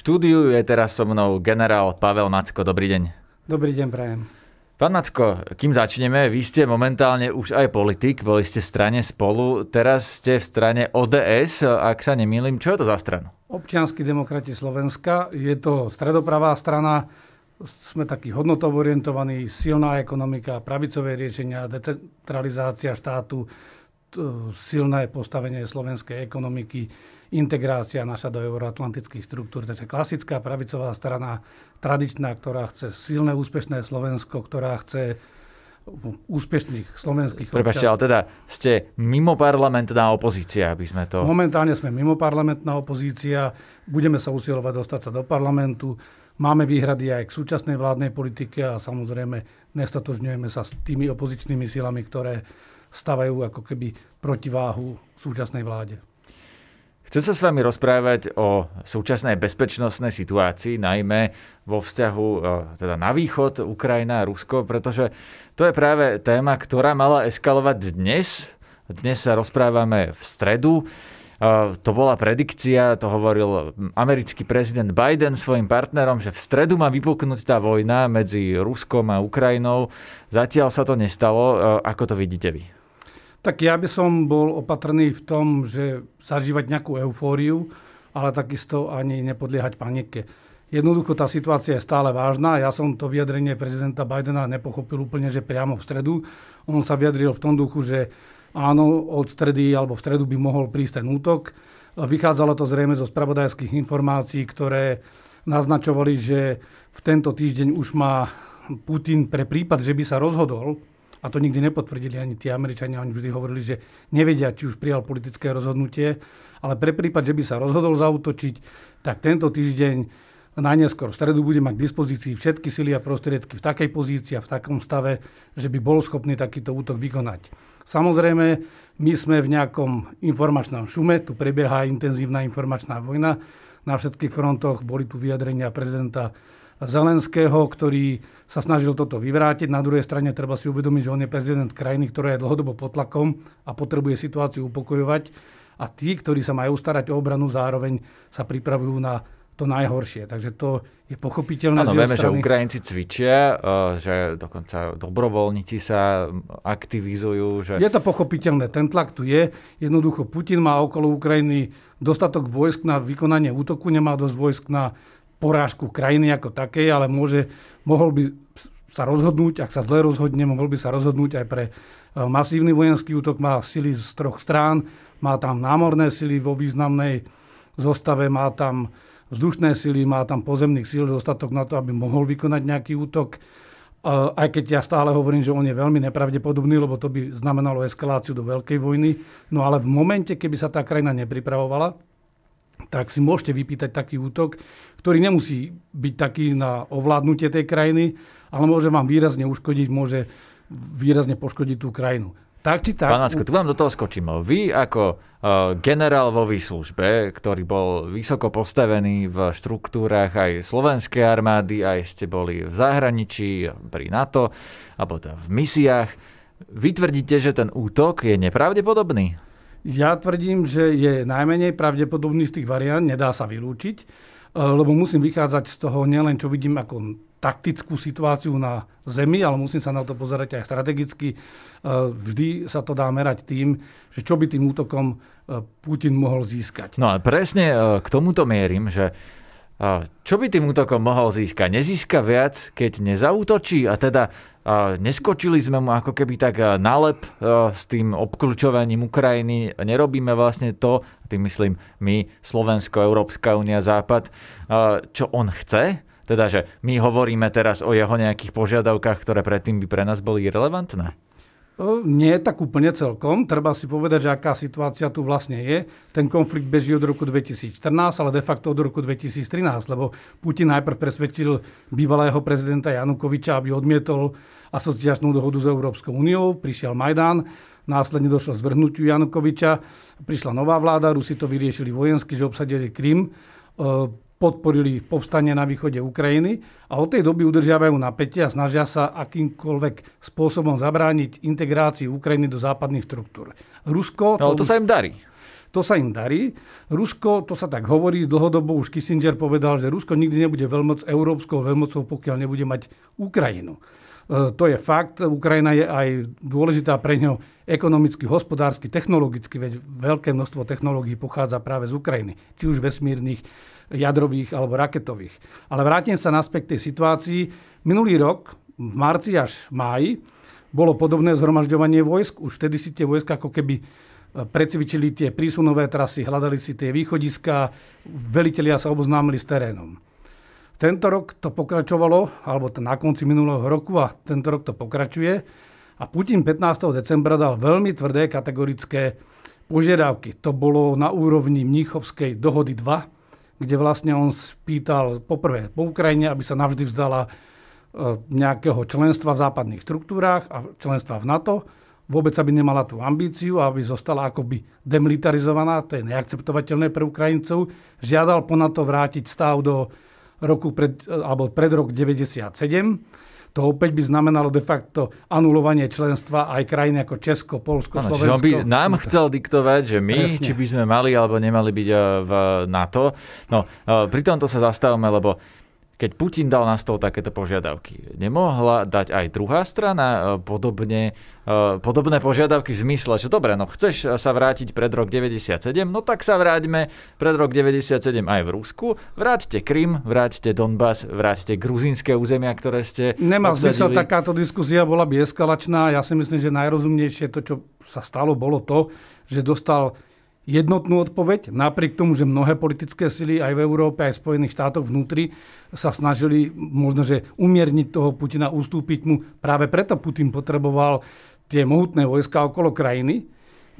štúdiu je teraz so mnou generál Pavel Macko. Dobrý deň. Dobrý deň, prajem. Pán Macko, kým začneme, vy ste momentálne už aj politik, boli ste v strane spolu, teraz ste v strane ODS, ak sa nemýlim. Čo je to za stranu? Občiansky demokrati Slovenska, je to stredopravá strana, sme takí hodnotovo orientovaní, silná ekonomika, pravicové riešenia, decentralizácia štátu, silné postavenie slovenskej ekonomiky, integrácia naša do euroatlantických štruktúr. Takže klasická pravicová strana, tradičná, ktorá chce silné, úspešné Slovensko, ktorá chce úspešných slovenských Prepašte, ale teda ste mimoparlamentná opozícia, aby sme to... Momentálne sme mimoparlamentná opozícia, budeme sa usilovať dostať sa do parlamentu, máme výhrady aj k súčasnej vládnej politike a samozrejme nestatožňujeme sa s tými opozičnými silami, ktoré stavajú ako keby protiváhu súčasnej vláde. Chcem sa s vami rozprávať o súčasnej bezpečnostnej situácii, najmä vo vzťahu e, teda na východ Ukrajina a Rusko, pretože to je práve téma, ktorá mala eskalovať dnes. Dnes sa rozprávame v stredu. E, to bola predikcia, to hovoril americký prezident Biden svojim partnerom, že v stredu má vypuknúť tá vojna medzi Ruskom a Ukrajinou. Zatiaľ sa to nestalo. E, ako to vidíte vy? Tak ja by som bol opatrný v tom, že zažívať nejakú eufóriu, ale takisto ani nepodliehať panike. Jednoducho tá situácia je stále vážna. Ja som to vyjadrenie prezidenta Bidena nepochopil úplne, že priamo v stredu. On sa vyjadril v tom duchu, že áno, od stredy alebo v stredu by mohol prísť ten útok. Vychádzalo to zrejme zo spravodajských informácií, ktoré naznačovali, že v tento týždeň už má Putin pre prípad, že by sa rozhodol a to nikdy nepotvrdili ani tí Američania, oni vždy hovorili, že nevedia, či už prijal politické rozhodnutie, ale pre prípad, že by sa rozhodol zautočiť, tak tento týždeň najneskôr v stredu bude mať k dispozícii všetky sily a prostriedky v takej pozícii a v takom stave, že by bol schopný takýto útok vykonať. Samozrejme, my sme v nejakom informačnom šume, tu prebieha intenzívna informačná vojna, na všetkých frontoch boli tu vyjadrenia prezidenta Zelenského, ktorý sa snažil toto vyvrátiť. Na druhej strane treba si uvedomiť, že on je prezident krajiny, ktorá je dlhodobo pod tlakom a potrebuje situáciu upokojovať. A tí, ktorí sa majú starať o obranu, zároveň sa pripravujú na to najhoršie. Takže to je pochopiteľné. Áno, vieme, strany. že Ukrajinci cvičia, e, že dokonca dobrovoľníci sa aktivizujú. Že... Je to pochopiteľné, ten tlak tu je. Jednoducho Putin má okolo Ukrajiny dostatok vojsk na vykonanie útoku, nemá dosť vojsk na porážku krajiny ako takej, ale môže, mohol by sa rozhodnúť, ak sa zle rozhodne, mohol by sa rozhodnúť aj pre e, masívny vojenský útok. Má sily z troch strán, má tam námorné sily vo významnej zostave, má tam vzdušné sily, má tam pozemných síl dostatok na to, aby mohol vykonať nejaký útok. E, aj keď ja stále hovorím, že on je veľmi nepravdepodobný, lebo to by znamenalo eskaláciu do veľkej vojny. No ale v momente, keby sa tá krajina nepripravovala, tak si môžete vypýtať taký útok, ktorý nemusí byť taký na ovládnutie tej krajiny, ale môže vám výrazne uškodiť, môže výrazne poškodiť tú krajinu. Tak či tak. Pánacko, tu vám do toho skočím. Vy ako e, generál vo výslužbe, ktorý bol vysoko postavený v štruktúrach aj slovenskej armády, aj ste boli v zahraničí, pri NATO, alebo v misiách, vy tvrdíte, že ten útok je nepravdepodobný? Ja tvrdím, že je najmenej pravdepodobný z tých variant, nedá sa vylúčiť, e, lebo musím vychádzať z toho nielen, čo vidím ako taktickú situáciu na Zemi, ale musím sa na to pozerať aj strategicky. E, vždy sa to dá merať tým, že čo by tým útokom e, Putin mohol získať. No a presne k tomuto mierim, že čo by tým útokom mohol získať? Nezíska viac, keď nezautočí a teda neskočili sme mu ako keby tak nálep s tým obklúčovaním Ukrajiny. Nerobíme vlastne to, tým myslím my, Slovensko, Európska únia, Západ, čo on chce. Teda, že my hovoríme teraz o jeho nejakých požiadavkách, ktoré predtým by pre nás boli relevantné. Nie tak úplne celkom. Treba si povedať, že aká situácia tu vlastne je. Ten konflikt beží od roku 2014, ale de facto od roku 2013, lebo Putin najprv presvedčil bývalého prezidenta Janukoviča, aby odmietol asociačnú dohodu s Európskou úniou, prišiel Majdán, následne došlo zvrhnutiu Janukoviča, prišla nová vláda, Rusi to vyriešili vojensky, že obsadili Krym ehm, podporili povstanie na východe Ukrajiny a od tej doby udržiavajú napätie a snažia sa akýmkoľvek spôsobom zabrániť integrácii Ukrajiny do západných štruktúr. Rusko... No, to, to sa im darí. To sa im darí. Rusko, to sa tak hovorí, dlhodobo už Kissinger povedal, že Rusko nikdy nebude veľmoc európskou veľmocou, pokiaľ nebude mať Ukrajinu. E, to je fakt. Ukrajina je aj dôležitá pre ňo ekonomicky, hospodársky, technologicky, veď veľké množstvo technológií pochádza práve z Ukrajiny, či už vesmírnych, jadrových alebo raketových. Ale vrátim sa na k tej situácii. Minulý rok, v marci až máji, bolo podobné zhromažďovanie vojsk. Už vtedy si tie vojska ako keby e, precvičili tie prísunové trasy, hľadali si tie východiska, velitelia sa oboznámili s terénom. Tento rok to pokračovalo, alebo to na konci minulého roku a tento rok to pokračuje. A Putin 15. decembra dal veľmi tvrdé kategorické požiadavky. To bolo na úrovni Mníchovskej dohody 2, kde vlastne on spýtal poprvé po Ukrajine, aby sa navždy vzdala e, nejakého členstva v západných štruktúrách a členstva v NATO. Vôbec aby nemala tú ambíciu, aby zostala akoby demilitarizovaná, to je neakceptovateľné pre Ukrajincov. Žiadal po NATO vrátiť stav do roku pred, e, alebo pred rok 1997 to opäť by znamenalo de facto anulovanie členstva aj krajiny ako Česko, Polsko, ano, Slovensko. on by nám no chcel diktovať, že my, Presne. či by sme mali alebo nemali byť eh, v NATO. No, eh, pri tomto sa zastavme, lebo keď Putin dal na stôl takéto požiadavky. Nemohla dať aj druhá strana e, podobne, e, podobné požiadavky v zmysle, že dobre, no chceš sa vrátiť pred rok 97, no tak sa vráťme pred rok 97 aj v Rusku, vráťte Krym, vráťte Donbass, vráťte gruzinské územia, ktoré ste Nemá zmysel, takáto diskusia bola by eskalačná. Ja si myslím, že najrozumnejšie to, čo sa stalo, bolo to, že dostal jednotnú odpoveď, napriek tomu, že mnohé politické sily aj v Európe, aj v Spojených štátoch vnútri sa snažili možno, že umierniť toho Putina, ustúpiť mu. Práve preto Putin potreboval tie mohutné vojska okolo krajiny,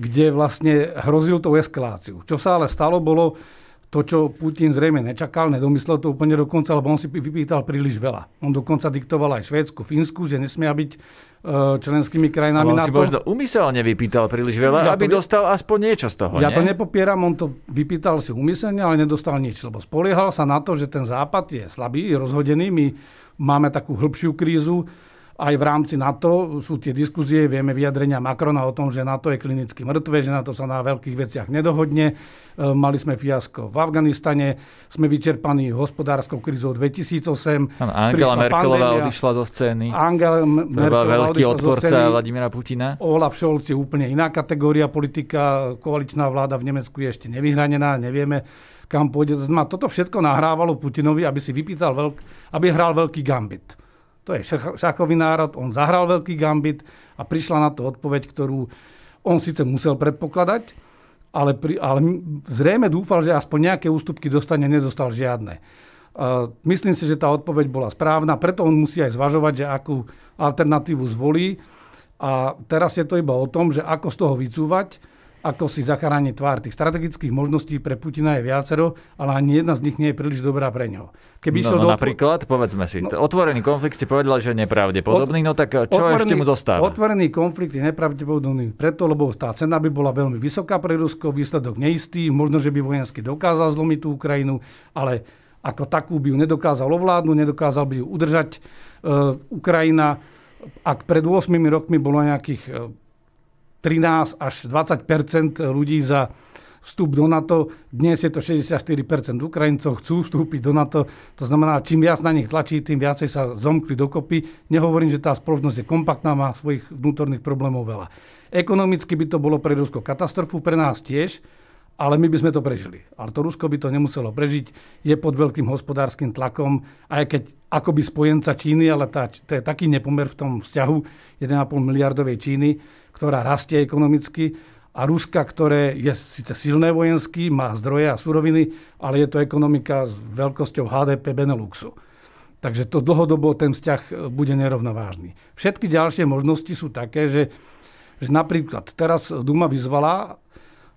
kde vlastne hrozil tou eskaláciu. Čo sa ale stalo, bolo to, čo Putin zrejme nečakal, nedomyslel to úplne dokonca, lebo on si vypýtal príliš veľa. On dokonca diktoval aj Švédsku, Fínsku, že nesmia byť E, členskými krajinami. On si možno umyselne vypýtal príliš veľa, ja aby to... dostal aspoň niečo z toho. Ja nie? to nepopieram, on to vypýtal si umyselne, ale nedostal nič, lebo spoliehal sa na to, že ten západ je slabý, je rozhodený, my máme takú hĺbšiu krízu, aj v rámci NATO sú tie diskuzie, vieme vyjadrenia Macrona o tom, že NATO je klinicky mŕtve, že NATO sa na veľkých veciach nedohodne. E, mali sme fiasko v Afganistane, sme vyčerpaní hospodárskou krízou 2008. Ano, Angela Merkelová odišla zo scény. Angela Merkelová veľký odporca Vladimira Putina. Olaf Scholz je úplne iná kategória politika. Koaličná vláda v Nemecku je ešte nevyhranená, nevieme, kam pôjde. Toto všetko nahrávalo Putinovi, aby si vypýtal, veľk, aby hral veľký gambit. To je šachový národ, on zahral veľký gambit a prišla na to odpoveď, ktorú on síce musel predpokladať, ale, pri, ale zrejme dúfal, že aspoň nejaké ústupky dostane, nedostal žiadne. E, myslím si, že tá odpoveď bola správna, preto on musí aj zvažovať, že akú alternatívu zvolí. A teraz je to iba o tom, že ako z toho vycúvať ako si zachránie tvár. Tých strategických možností pre Putina je viacero, ale ani jedna z nich nie je príliš dobrá pre neho. Keby no, no do napríklad, povedzme si, no, otvorený konflikt ste povedali, že je nepravdepodobný, no tak čo otvorený, ešte mu zostáva? Otvorený konflikt je nepravdepodobný preto, lebo tá cena by bola veľmi vysoká pre Rusko, výsledok neistý, možno, že by vojensky dokázal zlomiť tú Ukrajinu, ale ako takú by ju nedokázal ovládnuť, nedokázal by ju udržať. E, Ukrajina, ak pred 8 rokmi bolo nejakých e, 13 až 20 ľudí za vstup do NATO. Dnes je to 64 Ukrajincov chcú vstúpiť do NATO. To znamená, čím viac na nich tlačí, tým viacej sa zomkli dokopy. Nehovorím, že tá spoločnosť je kompaktná, má svojich vnútorných problémov veľa. Ekonomicky by to bolo pre Rusko katastrofu, pre nás tiež, ale my by sme to prežili. Ale to Rusko by to nemuselo prežiť, je pod veľkým hospodárskym tlakom, aj keď akoby spojenca Číny, ale tá, to je taký nepomer v tom vzťahu 1,5 miliardovej Číny, ktorá rastie ekonomicky, a Ruska, ktoré je síce silné vojenský, má zdroje a suroviny, ale je to ekonomika s veľkosťou HDP Beneluxu. Takže to dlhodobo ten vzťah e, bude nerovnovážny. Všetky ďalšie možnosti sú také, že, že napríklad teraz Duma vyzvala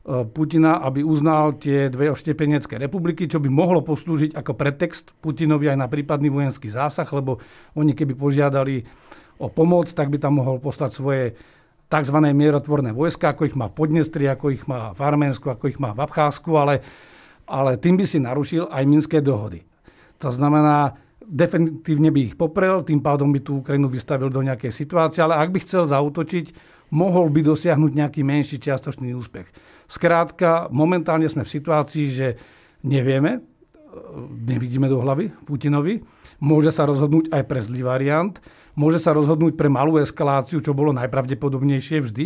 e, Putina, aby uznal tie dve oštepenecké republiky, čo by mohlo poslúžiť ako pretext Putinovi aj na prípadný vojenský zásah, lebo oni keby požiadali o pomoc, tak by tam mohol poslať svoje tzv. mierotvorné vojska, ako ich má v Podnestri, ako ich má v Arménsku, ako ich má v Abcházsku, ale, ale tým by si narušil aj Minské dohody. To znamená, definitívne by ich poprel, tým pádom by tú Ukrajinu vystavil do nejakej situácie, ale ak by chcel zautočiť, mohol by dosiahnuť nejaký menší čiastočný úspech. Skrátka, momentálne sme v situácii, že nevieme, nevidíme do hlavy Putinovi, môže sa rozhodnúť aj pre zlý variant, môže sa rozhodnúť pre malú eskaláciu, čo bolo najpravdepodobnejšie vždy,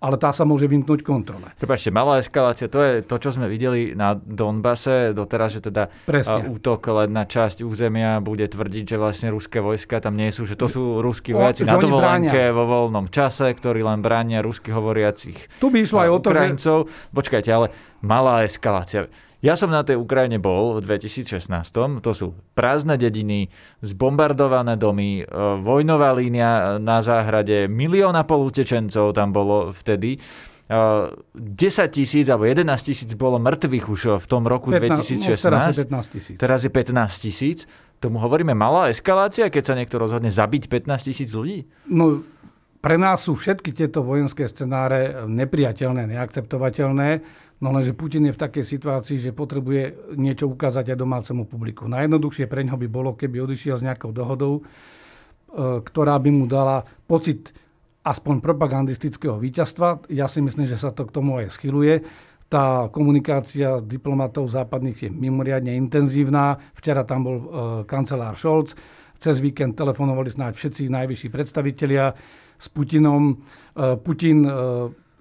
ale tá sa môže vymknúť kontrole. Prepačte, malá eskalácia, to je to, čo sme videli na Donbase doteraz, že teda Presne. útok len na časť územia bude tvrdiť, že vlastne ruské vojska tam nie sú, že to sú ruskí vojaci na dovolenke vo voľnom čase, ktorí len bránia rusky hovoriacich Tu by išlo aj o to, že... Počkajte, ale malá eskalácia ja som na tej Ukrajine bol v 2016. To sú prázdne dediny, zbombardované domy, e, vojnová línia e, na záhrade, milión a pol utečencov tam bolo vtedy. 10 e, tisíc alebo 11 tisíc bolo mŕtvych už v tom roku 2016. 15, no, teraz 15 tisíc. Teraz je 15 tisíc. Tomu hovoríme malá eskalácia, keď sa niekto rozhodne zabiť 15 tisíc ľudí? No, pre nás sú všetky tieto vojenské scenáre nepriateľné, neakceptovateľné. No lenže Putin je v takej situácii, že potrebuje niečo ukázať aj domácemu publiku. Najjednoduchšie pre ňo by bolo, keby odišiel s nejakou dohodou, e, ktorá by mu dala pocit aspoň propagandistického víťazstva. Ja si myslím, že sa to k tomu aj schyluje. Tá komunikácia diplomatov západných je mimoriadne intenzívna. Včera tam bol e, kancelár Scholz, cez víkend telefonovali snáď všetci najvyšší predstavitelia s Putinom. E, Putin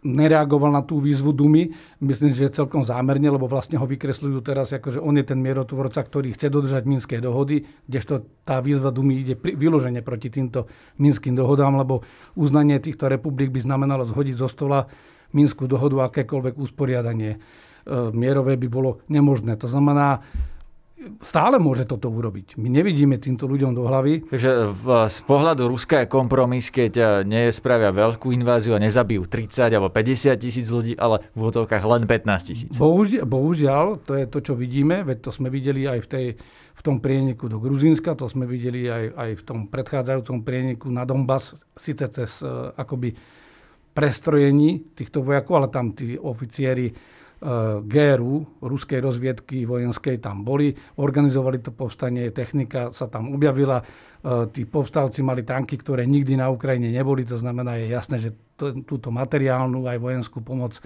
nereagoval na tú výzvu Dumy. Myslím, že celkom zámerne, lebo vlastne ho vykresľujú teraz, ako že on je ten mierotvorca, ktorý chce dodržať Minské dohody, kdežto tá výzva Dumy ide vyloženie proti týmto Minským dohodám, lebo uznanie týchto republik by znamenalo zhodiť zo stola Minskú dohodu a akékoľvek usporiadanie e, mierové by bolo nemožné. To znamená, stále môže toto urobiť. My nevidíme týmto ľuďom do hlavy. Takže z pohľadu Ruska je kompromis, keď eh, nespravia veľkú inváziu a nezabijú 30 alebo 50 tisíc ľudí, ale v útokách len 15 tisíc. Bohužiaľ, bohužiaľ, to je to, čo vidíme, veď to sme videli aj v, tej, v tom prieniku do Gruzínska, to sme videli aj, aj v tom predchádzajúcom prieniku na Donbass, síce cez eh, akoby prestrojení týchto vojakov, ale tam tí oficieri Eh, GRU, ruskej rozviedky vojenskej tam boli, organizovali to povstanie, technika sa tam objavila, eh, tí povstalci mali tanky, ktoré nikdy na Ukrajine neboli, to znamená, je jasné, že túto materiálnu aj vojenskú pomoc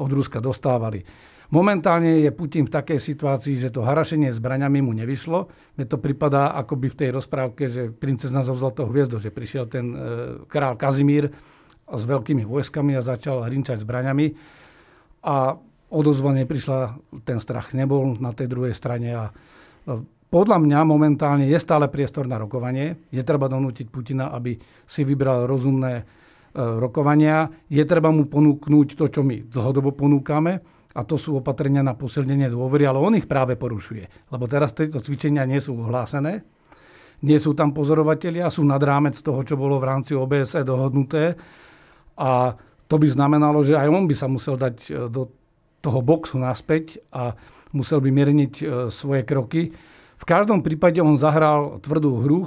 od Ruska dostávali. Momentálne je Putin v takej situácii, že to harašenie zbraňami mu nevyšlo. Mne to pripadá ako by v tej rozprávke, že princezna zo Zlatou hviezdo, že prišiel ten eh, král Kazimír s veľkými vojskami a začal hrinčať zbraňami. A odozva neprišla, ten strach nebol na tej druhej strane a podľa mňa momentálne je stále priestor na rokovanie. Je treba donútiť Putina, aby si vybral rozumné e, rokovania. Je treba mu ponúknúť to, čo my dlhodobo ponúkame, a to sú opatrenia na posilnenie dôvery, ale on ich práve porušuje. Lebo teraz tieto cvičenia nie sú ohlásené, nie sú tam pozorovatelia, sú nad rámec toho, čo bolo v rámci OBSE dohodnuté. A to by znamenalo, že aj on by sa musel dať e, do toho boxu naspäť a musel by mierniť e, svoje kroky. V každom prípade on zahral tvrdú hru,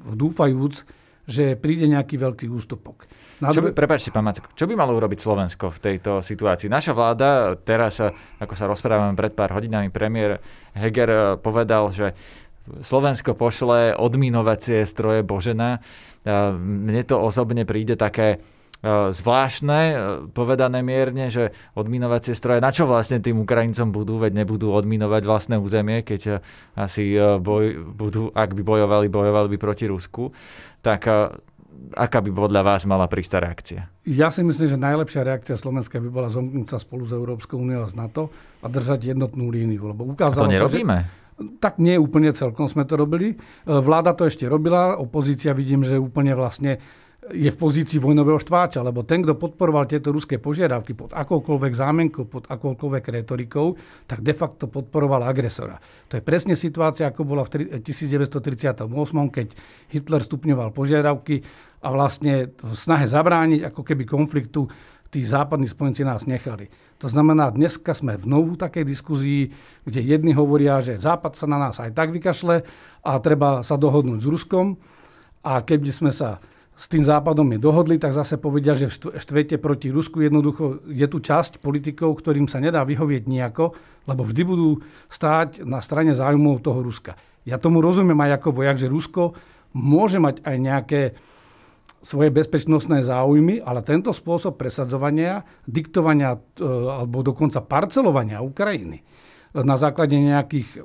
dúfajúc, že príde nejaký veľký ústupok. Na Prepačte, pán Macek, čo by malo urobiť Slovensko v tejto situácii? Naša vláda, teraz, e, ako sa rozprávame pred pár hodinami, premiér Heger e, povedal, že Slovensko pošle odminovacie stroje Božena. Mne to osobne príde také E, zvláštne, e, povedané mierne, že odminovacie stroje, na čo vlastne tým Ukrajincom budú, veď nebudú odminovať vlastné územie, keď e, asi boj, budú, ak by bojovali, bojovali by proti Rusku, tak aká by podľa vás mala prísť reakcia? Ja si myslím, že najlepšia reakcia Slovenska by bola zomknúť sa spolu s Európskou úniou a s NATO a držať jednotnú líniu. Lebo ukázalo a to nerobíme? Sa, že tak nie úplne celkom sme to robili. Vláda to ešte robila, opozícia vidím, že úplne vlastne je v pozícii vojnového štváča, lebo ten, kto podporoval tieto ruské požiadavky pod akoukoľvek zámenkou, pod akoukoľvek retorikou, tak de facto podporoval agresora. To je presne situácia, ako bola v 1938, keď Hitler stupňoval požiadavky a vlastne v snahe zabrániť ako keby konfliktu tí západní spojenci nás nechali. To znamená, dneska sme v novú takej diskuzii, kde jedni hovoria, že Západ sa na nás aj tak vykašle a treba sa dohodnúť s Ruskom. A keby sme sa s tým západom je dohodli, tak zase povedia, že v štvete proti Rusku. Jednoducho je tu časť politikov, ktorým sa nedá vyhovieť nejako, lebo vždy budú stáť na strane záujmov toho Ruska. Ja tomu rozumiem aj ako vojak, že Rusko môže mať aj nejaké svoje bezpečnostné záujmy, ale tento spôsob presadzovania, diktovania e, alebo dokonca parcelovania Ukrajiny na základe nejakých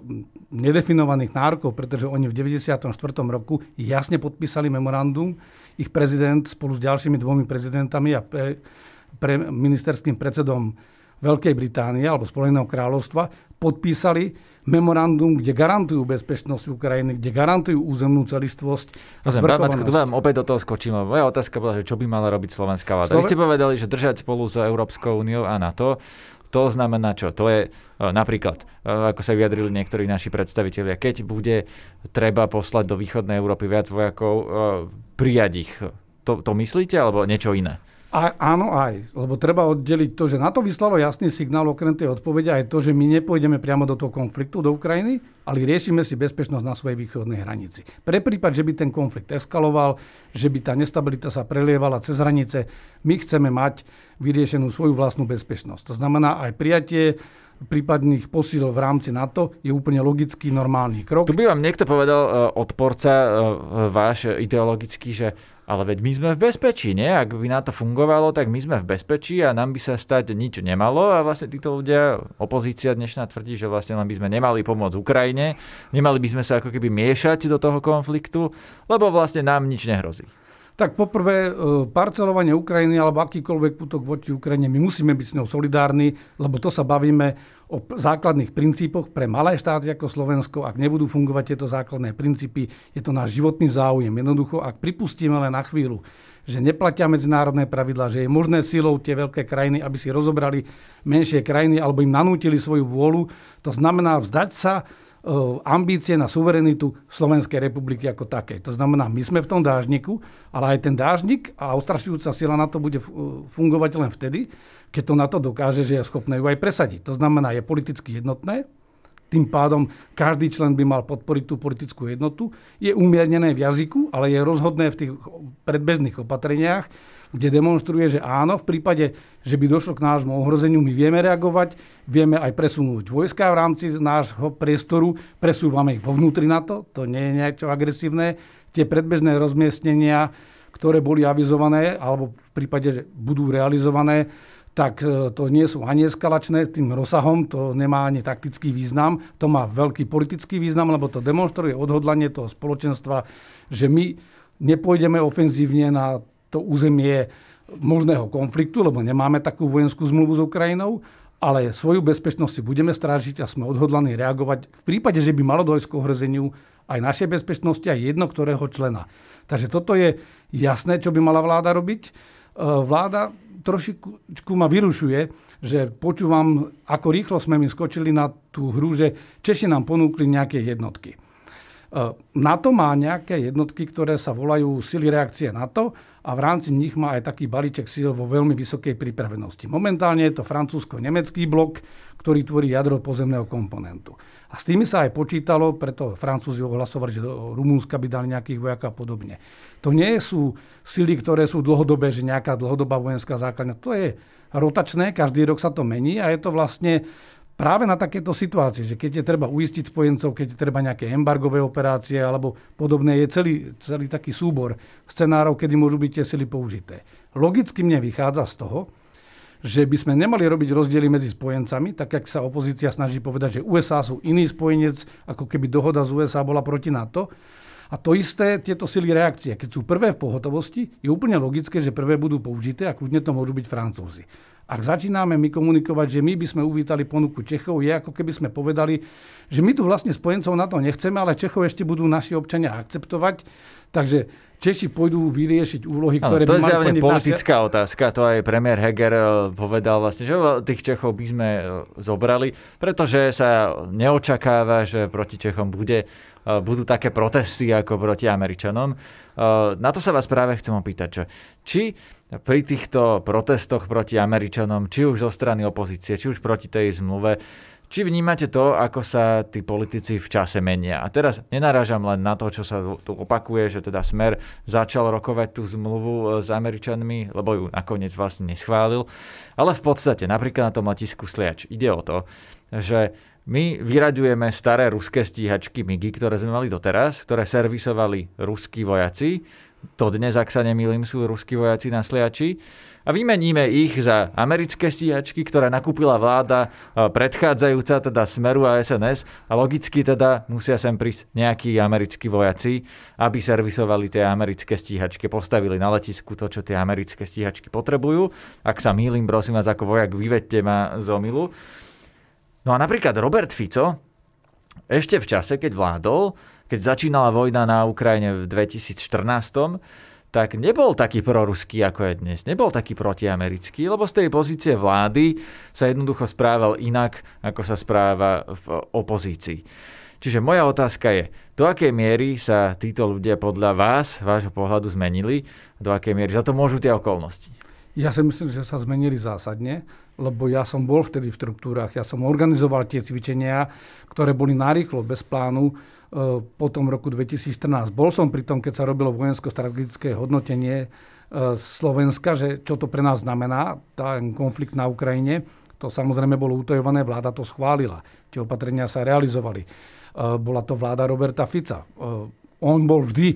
nedefinovaných nárokov, pretože oni v 94. roku jasne podpísali memorandum, ich prezident spolu s ďalšími dvomi prezidentami a pre, pre ministerským predsedom Veľkej Británie alebo Spojeného kráľovstva podpísali memorandum, kde garantujú bezpečnosť Ukrajiny, kde garantujú územnú celistvosť. Rozumiem, Macko, tu vám opäť do toho skočím. Moja otázka bola, že čo by mala robiť slovenská vláda. Sloven... Vy ste povedali, že držať spolu s Európskou úniou a NATO. To znamená čo? To je e, napríklad, e, ako sa vyjadrili niektorí naši predstavitelia, keď bude treba poslať do východnej Európy viac vojakov, e, prijať ich. To, to myslíte alebo niečo iné? A, áno aj, lebo treba oddeliť to, že na to vyslalo jasný signál okrem tej odpovede aj to, že my nepôjdeme priamo do toho konfliktu do Ukrajiny, ale riešime si bezpečnosť na svojej východnej hranici. Pre prípad, že by ten konflikt eskaloval, že by tá nestabilita sa prelievala cez hranice, my chceme mať vyriešenú svoju vlastnú bezpečnosť. To znamená aj prijatie prípadných posíl v rámci NATO je úplne logický, normálny krok. Tu by vám niekto povedal e, odporca e, váš ideologický, že ale veď my sme v bezpečí, nie? Ak by na to fungovalo, tak my sme v bezpečí a nám by sa stať nič nemalo a vlastne títo ľudia, opozícia dnešná tvrdí, že vlastne len by sme nemali pomôcť Ukrajine, nemali by sme sa ako keby miešať do toho konfliktu, lebo vlastne nám nič nehrozí. Tak poprvé, e, parcelovanie Ukrajiny alebo akýkoľvek útok voči Ukrajine, my musíme byť s ňou solidárni, lebo to sa bavíme o základných princípoch pre malé štáty ako Slovensko. Ak nebudú fungovať tieto základné princípy, je to náš životný záujem. Jednoducho, ak pripustíme len na chvíľu, že neplatia medzinárodné pravidlá, že je možné silou tie veľké krajiny, aby si rozobrali menšie krajiny alebo im nanútili svoju vôľu, to znamená vzdať sa Eh, ambície na suverenitu Slovenskej republiky ako také. To znamená, my sme v tom dážniku, ale aj ten dážnik a ostrašujúca sila na to bude fungovať len vtedy, keď to na to dokáže, že je schopné ju aj presadiť. To znamená, je politicky jednotné, tým pádom každý člen by mal podporiť tú politickú jednotu. Je umiernené v jazyku, ale je rozhodné v tých predbežných opatreniach, kde demonstruje, že áno, v prípade, že by došlo k nášmu ohrozeniu, my vieme reagovať, vieme aj presunúť vojska v rámci nášho priestoru, presúvame ich vo vnútri na to, to nie je niečo agresívne. Tie predbežné rozmiestnenia, ktoré boli avizované, alebo v prípade, že budú realizované, tak e, to nie sú ani eskalačné tým rozsahom, to nemá ani taktický význam, to má veľký politický význam, lebo to demonstruje odhodlanie toho spoločenstva, že my nepôjdeme ofenzívne na to územie možného konfliktu, lebo nemáme takú vojenskú zmluvu s Ukrajinou, ale svoju bezpečnosť si budeme strážiť a sme odhodlaní reagovať v prípade, že by malo dojsť k ohrozeniu aj našej bezpečnosti, a jedno ktorého člena. Takže toto je jasné, čo by mala vláda robiť. E, vláda trošičku ma vyrušuje, že počúvam, ako rýchlo sme mi skočili na tú hru, že Češi nám ponúkli nejaké jednotky. E, NATO má nejaké jednotky, ktoré sa volajú sily reakcie NATO a v rámci nich má aj taký balíček síl vo veľmi vysokej pripravenosti. Momentálne je to francúzsko-nemecký blok, ktorý tvorí jadro pozemného komponentu. A s tými sa aj počítalo, preto Francúzi ohlasovali, že do Rumúnska by dali nejakých vojakov a podobne. To nie sú sily, ktoré sú dlhodobé, že nejaká dlhodobá vojenská základňa. To je rotačné, každý rok sa to mení a je to vlastne práve na takéto situácie, že keď je treba uistiť spojencov, keď je treba nejaké embargové operácie alebo podobné, je celý, celý taký súbor scenárov, kedy môžu byť tie sily použité. Logicky mne vychádza z toho, že by sme nemali robiť rozdiely medzi spojencami, tak ako sa opozícia snaží povedať, že USA sú iný spojenec, ako keby dohoda z USA bola proti NATO. A to isté tieto sily reakcie. Keď sú prvé v pohotovosti, je úplne logické, že prvé budú použité a kľudne to môžu byť Francúzi. Ak začíname my komunikovať, že my by sme uvítali ponuku Čechov, je ako keby sme povedali, že my tu vlastne spojencov na to nechceme, ale Čechov ešte budú naši občania akceptovať Takže Češi pôjdu vyriešiť úlohy, ktoré ano, to by mali To je zjavne politická naše... otázka, to aj premiér Heger e, povedal vlastne, že tých Čechov by sme e, zobrali, pretože sa neočakáva, že proti Čechom bude, e, budú také protesty ako proti Američanom. Na to sa vás práve chcem opýtať, čo? či pri týchto protestoch proti Američanom, či už zo strany opozície, či už proti tej zmluve, či vnímate to, ako sa tí politici v čase menia. A teraz nenarážam len na to, čo sa tu opakuje, že teda Smer začal rokovať tú zmluvu e, s Američanmi, lebo ju nakoniec vlastne neschválil. Ale v podstate, napríklad na tom letisku Sliač, ide o to, že my vyraďujeme staré ruské stíhačky MIGI, ktoré sme mali doteraz, ktoré servisovali ruskí vojaci dnes, ak sa nemýlim, sú ruskí vojaci na Sliači. A vymeníme ich za americké stíhačky, ktoré nakúpila vláda e, predchádzajúca, teda Smeru a SNS. A logicky teda musia sem prísť nejakí americkí vojaci, aby servisovali tie americké stíhačky, postavili na letisku to, čo tie americké stíhačky potrebujú. Ak sa mýlim, prosím vás, ako vojak, vyvedte ma z omilu. No a napríklad Robert Fico, ešte v čase, keď vládol, keď začínala vojna na Ukrajine v 2014, tak nebol taký proruský, ako je dnes. Nebol taký protiamerický, lebo z tej pozície vlády sa jednoducho správal inak, ako sa správa v opozícii. Čiže moja otázka je, do akej miery sa títo ľudia podľa vás, vášho pohľadu, zmenili? Do akej miery? Za to môžu tie okolnosti? Ja si myslím, že sa zmenili zásadne, lebo ja som bol vtedy v štruktúrach, ja som organizoval tie cvičenia, ktoré boli narýchlo, bez plánu E, po tom roku 2014. Bol som pri tom, keď sa robilo vojensko-strategické hodnotenie e, Slovenska, že čo to pre nás znamená, ten konflikt na Ukrajine. To samozrejme bolo utajované, vláda to schválila. Tie opatrenia sa realizovali. E, bola to vláda Roberta Fica. On bol vždy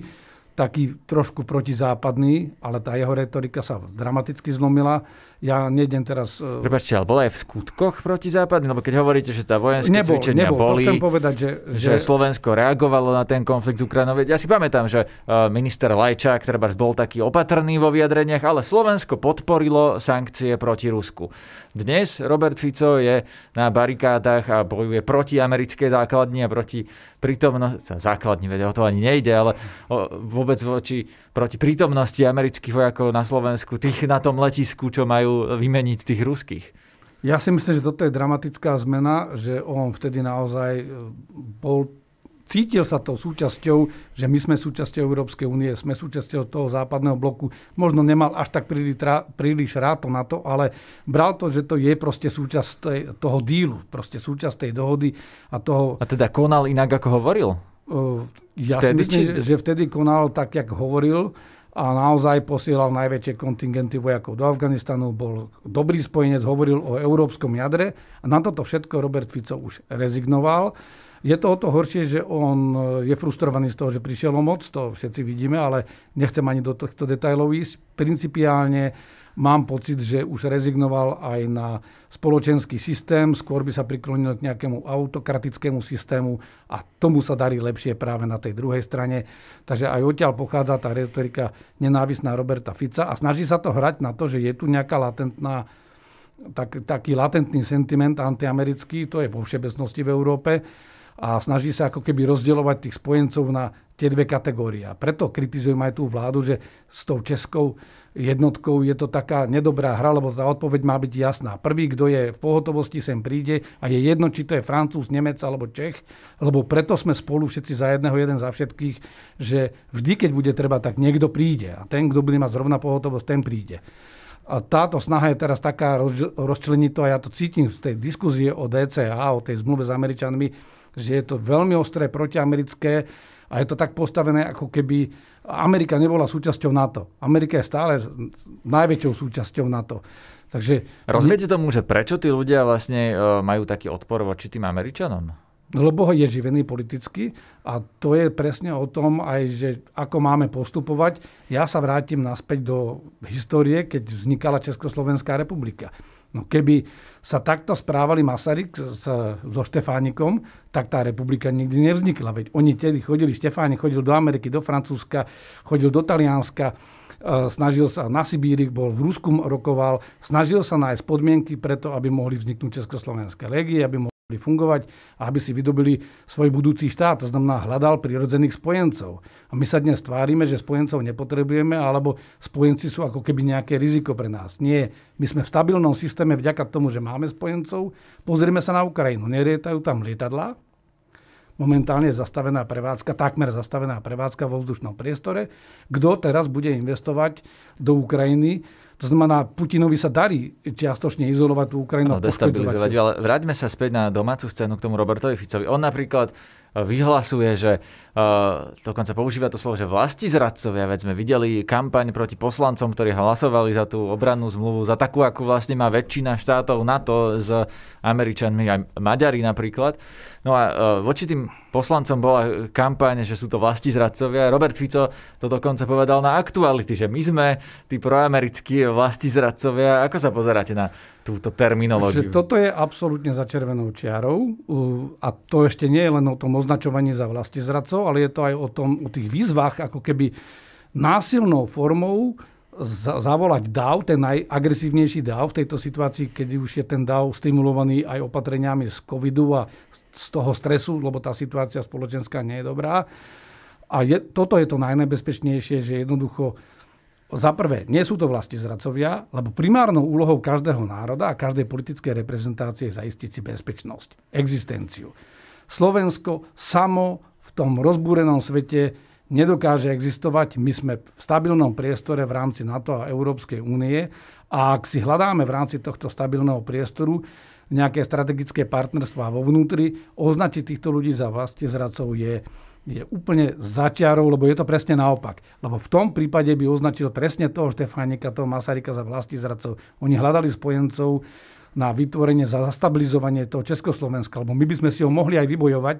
taký trošku protizápadný, ale tá jeho retorika sa dramaticky zlomila. Ja nejdem teraz... E, Prepačte, ale bola aj v skutkoch protizápadný? Lebo keď hovoríte, že tá vojenské nebol, cvičenia nebol. boli, to chcem povedať, že, že, že, Slovensko reagovalo na ten konflikt s Ukrajinou. Ja si pamätám, že e, minister Lajčák treba bol taký opatrný vo vyjadreniach, ale Slovensko podporilo sankcie proti Rusku. Dnes Robert Fico je na barikádach a bojuje proti americkej základni a proti prítomnosti, základní vedia, o to ani nejde, ale o, vôbec voči, proti prítomnosti amerických vojakov na Slovensku, tých na tom letisku, čo majú vymeniť tých ruských. Ja si myslím, že toto je dramatická zmena, že on vtedy naozaj e, bol cítil sa tou súčasťou, že my sme súčasťou Európskej únie, sme súčasťou toho západného bloku. Možno nemal až tak príliš, príliš rád to na to, ale bral to, že to je proste súčasť tej, toho dílu, proste súčasť tej dohody a toho... A teda konal inak, ako hovoril? Ehm, ja vtedy, si myslím, či... že vtedy konal tak, jak hovoril a naozaj posielal najväčšie kontingenty vojakov do Afganistanu, bol dobrý spojenec, hovoril o európskom jadre a na toto všetko Robert Fico už rezignoval. Je to o to horšie, že on e, je frustrovaný z toho, že prišiel o moc, to všetci vidíme, ale nechcem ani do tohto detajlov ísť. Principiálne mám pocit, že už rezignoval aj na spoločenský systém, skôr by sa priklonil k nejakému autokratickému systému a tomu sa darí lepšie práve na tej druhej strane. Takže aj odtiaľ pochádza tá retorika nenávisná Roberta Fica a snaží sa to hrať na to, že je tu nejaká latentná tak, taký latentný sentiment antiamerický, to je vo všeobecnosti v Európe a snaží sa ako keby rozdielovať tých spojencov na tie dve kategórie. A preto kritizujem aj tú vládu, že s tou českou jednotkou je to taká nedobrá hra, lebo tá odpoveď má byť jasná. Prvý, kto je v pohotovosti, sem príde a je jedno, či to je Francúz, Nemec alebo Čech, lebo preto sme spolu všetci za jedného, jeden za všetkých, že vždy, keď bude treba, tak niekto príde a ten, kto bude mať zrovna pohotovosť, ten príde. A táto snaha je teraz taká rozčlenitá, ja to cítim z tej diskuzie o DCA, o tej zmluve s Američanmi, že je to veľmi ostré protiamerické a je to tak postavené, ako keby Amerika nebola súčasťou NATO. Amerika je stále najväčšou súčasťou NATO. Takže... Rozumiete tomu, že prečo tí ľudia vlastne e, majú taký odpor voči tým Američanom? Lebo je živený politicky a to je presne o tom aj, že ako máme postupovať. Ja sa vrátim naspäť do histórie, keď vznikala Československá republika. No keby sa takto správali Masaryk s, so Štefánikom, tak tá republika nikdy nevznikla. Veď oni tedy chodili, Štefánik chodil do Ameriky, do Francúzska, chodil do Talianska, e, snažil sa na Sibírik, bol v Rusku rokoval, snažil sa nájsť podmienky preto, aby mohli vzniknúť Československé legie, aby mohli fungovať a aby si vydobili svoj budúci štát. To znamená, hľadal prirodzených spojencov. A my sa dnes tvárime, že spojencov nepotrebujeme, alebo spojenci sú ako keby nejaké riziko pre nás. Nie. My sme v stabilnom systéme vďaka tomu, že máme spojencov. Pozrieme sa na Ukrajinu. Nerietajú tam lietadlá, momentálne zastavená prevádzka, takmer zastavená prevádzka vo vzdušnom priestore. Kto teraz bude investovať do Ukrajiny to znamená, Putinovi sa darí čiastočne izolovať tú Ukrajinu. Áno, destabilizovať, ale vráťme sa späť na domácu scénu k tomu Robertovi Ficovi. On napríklad vyhlasuje, že uh, dokonca používa to slovo, že vlasti zradcovia, veď sme videli kampaň proti poslancom, ktorí hlasovali za tú obrannú zmluvu, za takú, ako vlastne má väčšina štátov NATO s Američanmi, aj Maďari napríklad. No a uh, voči tým poslancom bola kampaň, že sú to vlasti zradcovia. Robert Fico to dokonca povedal na aktuality, že my sme tí proamerickí vlasti zradcovia. Ako sa pozeráte na túto terminológiu. Že toto je absolútne za červenou čiarou a to ešte nie je len o tom označovaní za zradcov, ale je to aj o, tom, o tých výzvach, ako keby násilnou formou zavolať DAO, ten najagresívnejší DAO v tejto situácii, keď už je ten DAO stimulovaný aj opatreniami z covidu a z toho stresu, lebo tá situácia spoločenská nie je dobrá. A je, toto je to najnebezpečnejšie, že jednoducho za prvé, nie sú to vlasti zradcovia, lebo primárnou úlohou každého národa a každej politickej reprezentácie je zaistiť si bezpečnosť, existenciu. Slovensko samo v tom rozbúrenom svete nedokáže existovať. My sme v stabilnom priestore v rámci NATO a Európskej únie a ak si hľadáme v rámci tohto stabilného priestoru nejaké strategické partnerstva vo vnútri, označiť týchto ľudí za vlasti zradcov je je úplne začiarov, lebo je to presne naopak. Lebo v tom prípade by označil presne toho Štefánika, toho Masarika za vlastní zradcov. Oni hľadali spojencov na vytvorenie, za zastabilizovanie toho Československa, lebo my by sme si ho mohli aj vybojovať,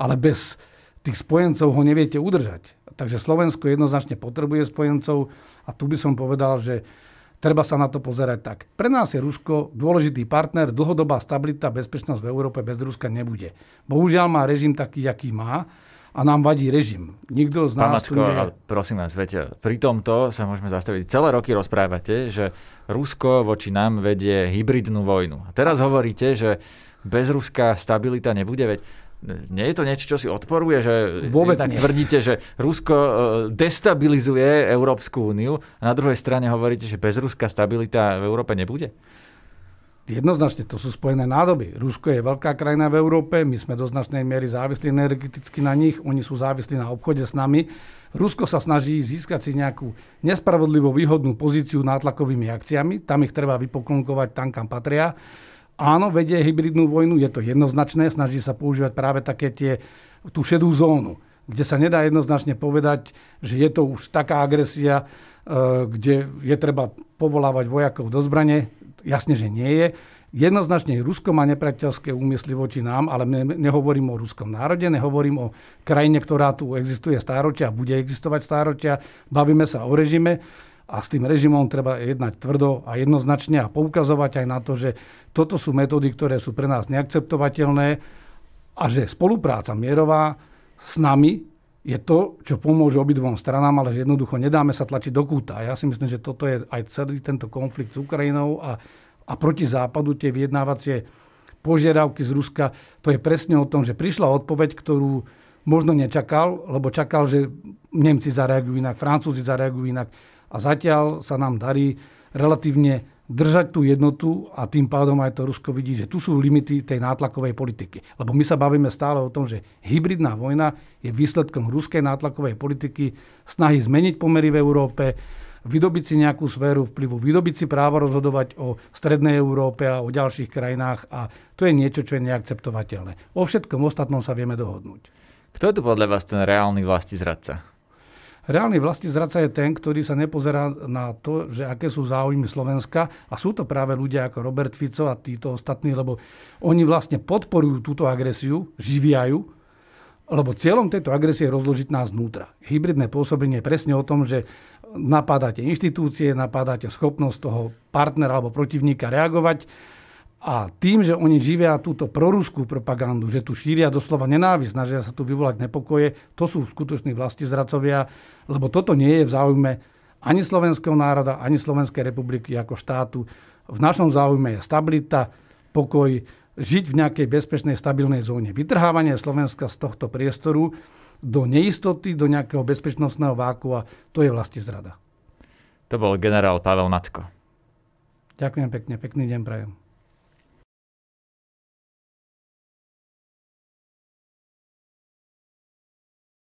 ale bez tých spojencov ho neviete udržať. Takže Slovensko jednoznačne potrebuje spojencov a tu by som povedal, že treba sa na to pozerať tak. Pre nás je Rusko dôležitý partner, dlhodobá stabilita, bezpečnosť v Európe bez Ruska nebude. Bohužiaľ má režim taký, aký má a nám vadí režim. Nikto z nás Pamatko, nie... prosím vás, viete, pri tomto sa môžeme zastaviť. Celé roky rozprávate, že Rusko voči nám vedie hybridnú vojnu. A teraz hovoríte, že bez Ruska stabilita nebude, veď nie je to niečo, čo si odporuje, že Vôbec tak tvrdíte, že Rusko e, destabilizuje Európsku úniu a na druhej strane hovoríte, že bez Ruska stabilita v Európe nebude? Jednoznačne to sú spojené nádoby. Rusko je veľká krajina v Európe, my sme do značnej miery závislí energeticky na nich, oni sú závislí na obchode s nami. Rusko sa snaží získať si nejakú nespravodlivo výhodnú pozíciu nátlakovými akciami, tam ich treba vypoklonkovať tam, kam patria. Áno, vedie hybridnú vojnu, je to jednoznačné, snaží sa používať práve také tie, tú šedú zónu, kde sa nedá jednoznačne povedať, že je to už taká agresia, eh, kde je treba povolávať vojakov do zbrane Jasne, že nie je. Jednoznačne Rusko má nepriateľské úmysly voči nám, ale nehovorím o ruskom národe, nehovorím o krajine, ktorá tu existuje stáročia, bude existovať stáročia. Bavíme sa o režime a s tým režimom treba jednať tvrdo a jednoznačne a poukazovať aj na to, že toto sú metódy, ktoré sú pre nás neakceptovateľné a že spolupráca mierová s nami je to, čo pomôže obidvom stranám, ale že jednoducho nedáme sa tlačiť do kúta. Ja si myslím, že toto je aj celý tento konflikt s Ukrajinou a, a proti západu tie vyjednávacie požiadavky z Ruska, to je presne o tom, že prišla odpoveď, ktorú možno nečakal, lebo čakal, že Nemci zareagujú inak, Francúzi zareagujú inak. A zatiaľ sa nám darí relatívne držať tú jednotu a tým pádom aj to Rusko vidí, že tu sú limity tej nátlakovej politiky. Lebo my sa bavíme stále o tom, že hybridná vojna je výsledkom ruskej nátlakovej politiky, snahy zmeniť pomery v Európe, vydobiť si nejakú sféru vplyvu, vydobiť si právo rozhodovať o Strednej Európe a o ďalších krajinách a to je niečo, čo je neakceptovateľné. O všetkom ostatnom sa vieme dohodnúť. Kto je tu podľa vás ten reálny vlasti zradca? Reálny vlastný zradca je ten, ktorý sa nepozerá na to, že aké sú záujmy Slovenska a sú to práve ľudia ako Robert Fico a títo ostatní, lebo oni vlastne podporujú túto agresiu, živiajú, lebo cieľom tejto agresie je rozložiť nás vnútra. Hybridné pôsobenie je presne o tom, že napádate inštitúcie, napádate schopnosť toho partnera alebo protivníka reagovať a tým, že oni živia túto proruskú propagandu, že tu šíria doslova nenávisť, snažia sa tu vyvolať nepokoje, to sú skutoční vlasti zradcovia, lebo toto nie je v záujme ani slovenského národa, ani Slovenskej republiky ako štátu. V našom záujme je stabilita, pokoj, žiť v nejakej bezpečnej, stabilnej zóne. Vytrhávanie Slovenska z tohto priestoru do neistoty, do nejakého bezpečnostného váku a to je vlasti zrada. To bol generál Pavel Matko. Ďakujem pekne, pekný deň prajem.